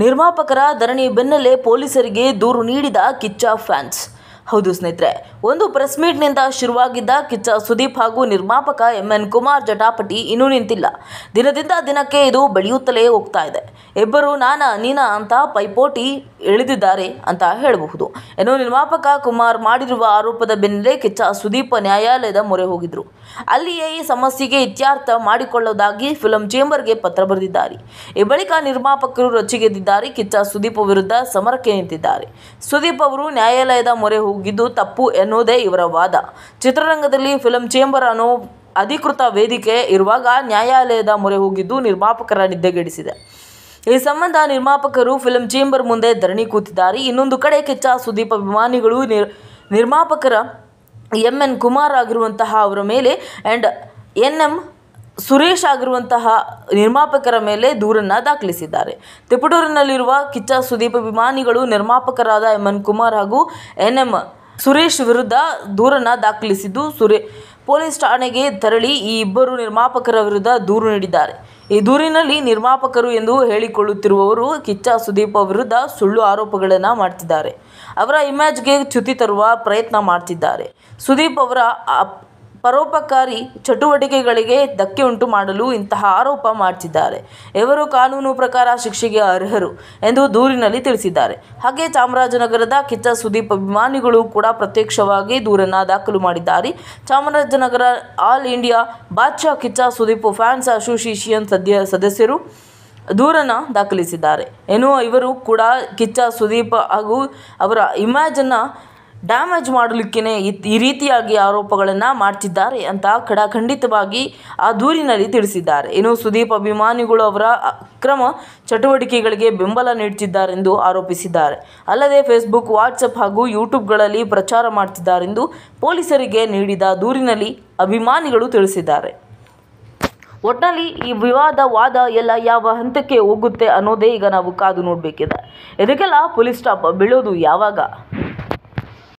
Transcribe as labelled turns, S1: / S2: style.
S1: ನಿರ್ಮಾಪಕರ ಧರಣಿ ಬೆನ್ನಲ್ಲೇ ಪೊಲೀಸರಿಗೆ ದೂರು ನೀಡಿದ ಕಿಚ್ಚ ಫ್ಯಾನ್ಸ್ ಹೌದು ಸ್ನೇಹಿತರೆ ಒಂದು ಪ್ರೆಸ್ ಮೀಟ್ನಿಂದ ಶುರುವಾಗಿದ್ದ ಕಿಚ್ಚ ಸುದೀಪ್ ಹಾಗೂ ನಿರ್ಮಾಪಕ ಎಂ ಎನ್ ಕುಮಾರ್ ಜಟಾಪಟಿ ಇನ್ನೂ ನಿಂತಿಲ್ಲ ದಿನದಿಂದ ದಿನಕ್ಕೆ ಇದು ಬೆಳೆಯುತ್ತಲೇ ಹೋಗ್ತಾ ಇದೆ ಇಬ್ಬರು ನಾನಾ ನೀನಾ ಅಂತ ಪೈಪೋಟಿ ಇಳಿದಿದ್ದಾರೆ ಅಂತ ಹೇಳಬಹುದು ಇನ್ನು ನಿರ್ಮಾಪಕ ಕುಮಾರ್ ಮಾಡಿರುವ ಆರೋಪದ ಬೆನ್ನಲ್ಲೇ ಕಿಚ್ಚ ಸುದೀಪ್ ನ್ಯಾಯಾಲಯದ ಮೊರೆ ಹೋಗಿದ್ರು ಅಲ್ಲಿಯೇ ಈ ಸಮಸ್ಯೆಗೆ ಇತ್ಯರ್ಥ ಮಾಡಿಕೊಳ್ಳೋದಾಗಿ ಫಿಲಂ ಚೇಂಬರ್ಗೆ ಪತ್ರ ಬರೆದಿದ್ದಾರೆ ಈ ಬಳಿಕ ನಿರ್ಮಾಪಕರು ರೊಚ್ಚಿಗೆದ್ದಿದ್ದಾರೆ ಕಿಚ್ಚ ಸುದೀಪ್ ವಿರುದ್ಧ ಸಮರಕ್ಕೆ ನಿಂತಿದ್ದಾರೆ ಸುದೀಪ್ ಅವರು ನ್ಯಾಯಾಲಯದ ಮೊರೆ ಹೋಗಿದ್ದು ತಪ್ಪು ಎನ್ನುವುದೇ ಇವರ ವಾದ ಚಿತ್ರರಂಗದಲ್ಲಿ ಫಿಲಂ ಚೇಂಬರ್ ಅನ್ನೋ ಅಧಿಕೃತ ವೇದಿಕೆ ಇರುವಾಗ ನ್ಯಾಯಾಲಯದ ಮೊರೆ ಹೋಗಿದ್ದು ನಿರ್ಮಾಪಕರ ನಿದ್ದೆಗೆಡಿಸಿದೆ ಈ ಸಂಬಂಧ ನಿರ್ಮಾಪಕರು ಫಿಲಂ ಚೇಂಬರ್ ಮುಂದೆ ಧರಣಿ ಕೂತಿದ್ದಾರೆ ಇನ್ನೊಂದು ಕಡೆ ಕೆಚ್ಚ ಸುದೀಪ್ ಅಭಿಮಾನಿಗಳು ನಿರ್ ನಿರ್ಮಾಪಕರ ಎಂ ಎನ್ ಕುಮಾರ್ ಆಗಿರುವಂತಹ ಅವರ ಮೇಲೆ ಆ್ಯಂಡ್ ಎನ್ ಎಂ ಸುರೇಶ್ ಆಗಿರುವಂತಹ ನಿರ್ಮಾಪಕರ ಮೇಲೆ ದೂರನ್ನು ದಾಖಲಿಸಿದ್ದಾರೆ ತಿಪಟೂರಿನಲ್ಲಿರುವ ಕಿಚ್ಚ ಸುದೀಪ ಅಭಿಮಾನಿಗಳು ನಿರ್ಮಾಪಕರಾದ ಎಂ ಎನ್ ಕುಮಾರ್ ಹಾಗೂ ಎನ್ ಎಂ ಸುರೇಶ್ ವಿರುದ್ಧ ದೂರನ್ನು ದಾಖಲಿಸಿದ್ದು ಸುರೇ ಪೊಲೀಸ್ ಠಾಣೆಗೆ ತೆರಳಿ ಈ ಇಬ್ಬರು ನಿರ್ಮಾಪಕರ ವಿರುದ್ಧ ದೂರು ನೀಡಿದ್ದಾರೆ ಈ ದೂರಿನಲ್ಲಿ ನಿರ್ಮಾಪಕರು ಎಂದು ಹೇಳಿಕೊಳ್ಳುತ್ತಿರುವವರು ಕಿಚ್ಚ ಸುದೀಪ ವಿರುದ್ಧ ಸುಳ್ಳು ಆರೋಪಗಳನ್ನು ಮಾಡ್ತಿದ್ದಾರೆ ಅವರ ಇಮೇಜ್ಗೆ ಚ್ಯುತಿ ತರುವ ಪ್ರಯತ್ನ ಮಾಡ್ತಿದ್ದಾರೆ ಸುದೀಪ್ ಅವರ ಪರೋಪಕಾರಿ ಚಟುವಟಿಕೆಗಳಿಗೆ ಧಕ್ಕೆ ಉಂಟು ಮಾಡಲು ಇಂತಹ ಆರೋಪ ಮಾಡಿಸಿದ್ದಾರೆ ಇವರು ಕಾನೂನು ಪ್ರಕಾರ ಶಿಕ್ಷೆಗೆ ಅರ್ಹರು ಎಂದು ದೂರಿನಲ್ಲಿ ತಿಳಿಸಿದ್ದಾರೆ ಹಾಗೆ ಚಾಮರಾಜನಗರದ ಕಿಚ್ಚ ಸುದೀಪ್ ಅಭಿಮಾನಿಗಳು ಕೂಡ ಪ್ರತ್ಯಕ್ಷವಾಗಿ ದೂರನ್ನು ದಾಖಲು ಮಾಡಿದ್ದಾರೆ Chamarajanagar all India Badshah Kichcha Sudeep fans association ಸದ್ಯ ಸದಸ್ಯರು ದೂರನ ದಾಖಲಿಸಿದ್ದಾರೆ ಏನೋ ಇವರು ಕೂಡ ಕಿಚ್ಚ ಸುದೀಪ್ ಹಾಗೂ ಅವರ ಇಮ್ಯಾಜನ್ನು ಡ್ಯಾಮೇಜ್ ಮಾಡಲಿಕ್ಕೇ ಈ ರೀತಿಯಾಗಿ ಆರೋಪಗಳನ್ನು ಮಾಡ್ತಿದ್ದಾರೆ ಅಂತ ಖಡಾಖಂಡಿತವಾಗಿ ಖಂಡಿತವಾಗಿ ಆ ದೂರಿನಲ್ಲಿ ತಿಳಿಸಿದ್ದಾರೆ ಇನ್ನು ಸುದೀಪ್ ಅಭಿಮಾನಿಗಳು ಅವರ ಅಕ್ರಮ ಚಟುವಟಿಕೆಗಳಿಗೆ ಬೆಂಬಲ ನೀಡುತ್ತಿದ್ದಾರೆಂದು ಆರೋಪಿಸಿದ್ದಾರೆ ಅಲ್ಲದೆ ಫೇಸ್ಬುಕ್ ವಾಟ್ಸಪ್ ಹಾಗೂ ಯೂಟ್ಯೂಬ್ಗಳಲ್ಲಿ ಪ್ರಚಾರ ಮಾಡ್ತಿದ್ದಾರೆಂದು ಪೊಲೀಸರಿಗೆ ನೀಡಿದ ದೂರಿನಲ್ಲಿ ಅಭಿಮಾನಿಗಳು ತಿಳಿಸಿದ್ದಾರೆ ಒಟ್ಟಿನಲ್ಲಿ ಈ ವಿವಾದ ವಾದ ಎಲ್ಲ ಯಾವ ಹಂತಕ್ಕೆ ಹೋಗುತ್ತೆ ಅನ್ನೋದೇ ಈಗ ನಾವು ಕಾದು ನೋಡಬೇಕಿದೆ ಇದಕ್ಕೆಲ್ಲ ಪೊಲೀಸ್ ಸ್ಟಾಪ್ ಬೀಳೋದು ಯಾವಾಗ